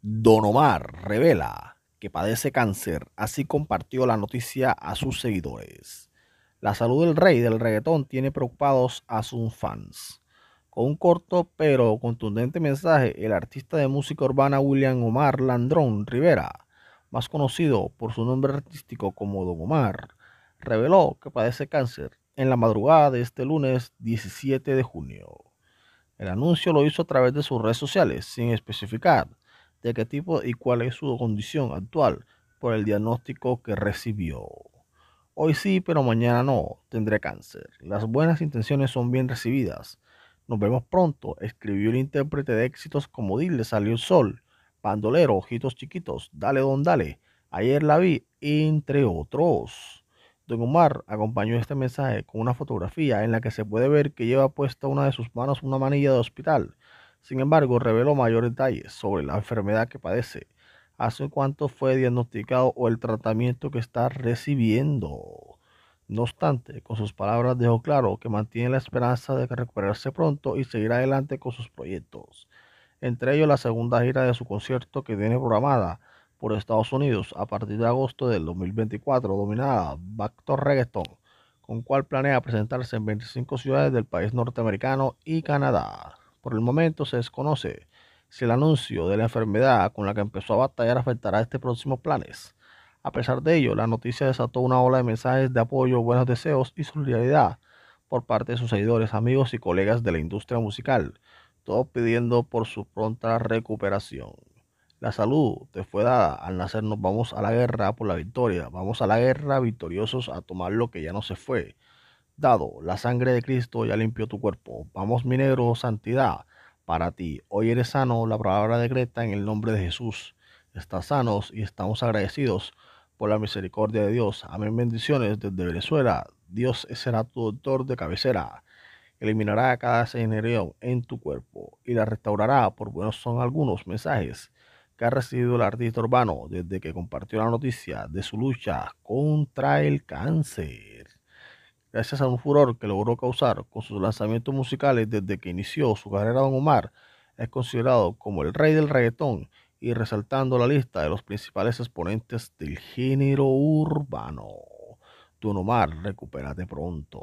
Don Omar revela que padece cáncer, así compartió la noticia a sus seguidores. La salud del rey del reggaetón tiene preocupados a sus fans. Con un corto pero contundente mensaje, el artista de música urbana William Omar Landrón Rivera, más conocido por su nombre artístico como Don Omar, reveló que padece cáncer en la madrugada de este lunes 17 de junio. El anuncio lo hizo a través de sus redes sociales, sin especificar de qué tipo y cuál es su condición actual por el diagnóstico que recibió. Hoy sí, pero mañana no, tendré cáncer. Las buenas intenciones son bien recibidas. Nos vemos pronto, escribió el intérprete de éxitos como Dile salió el sol, Pandolero Ojitos Chiquitos, Dale Don Dale, Ayer la vi, entre otros. Don Omar acompañó este mensaje con una fotografía en la que se puede ver que lleva puesta una de sus manos una manilla de hospital sin embargo, reveló mayores detalles sobre la enfermedad que padece, hace cuánto fue diagnosticado o el tratamiento que está recibiendo. No obstante, con sus palabras dejó claro que mantiene la esperanza de recuperarse pronto y seguir adelante con sus proyectos, entre ellos la segunda gira de su concierto que tiene programada por Estados Unidos a partir de agosto del 2024, dominada Back Reggaeton, con cual planea presentarse en 25 ciudades del país norteamericano y Canadá. Por el momento se desconoce si el anuncio de la enfermedad con la que empezó a batallar afectará a este próximo planes. A pesar de ello, la noticia desató una ola de mensajes de apoyo, buenos deseos y solidaridad por parte de sus seguidores, amigos y colegas de la industria musical, todos pidiendo por su pronta recuperación. La salud te fue dada al nacer nos vamos a la guerra por la victoria, vamos a la guerra victoriosos a tomar lo que ya no se fue dado, la sangre de Cristo ya limpió tu cuerpo. Vamos, mi negro, santidad para ti. Hoy eres sano, la palabra decreta en el nombre de Jesús. Estás sanos y estamos agradecidos por la misericordia de Dios. Amén, bendiciones desde Venezuela. Dios será tu doctor de cabecera. Eliminará cada señor en tu cuerpo y la restaurará, por buenos son algunos mensajes que ha recibido el artista urbano desde que compartió la noticia de su lucha contra el cáncer gracias a un furor que logró causar con sus lanzamientos musicales desde que inició su carrera Don Omar, es considerado como el rey del reggaetón y resaltando la lista de los principales exponentes del género urbano. Don Omar, recupérate pronto.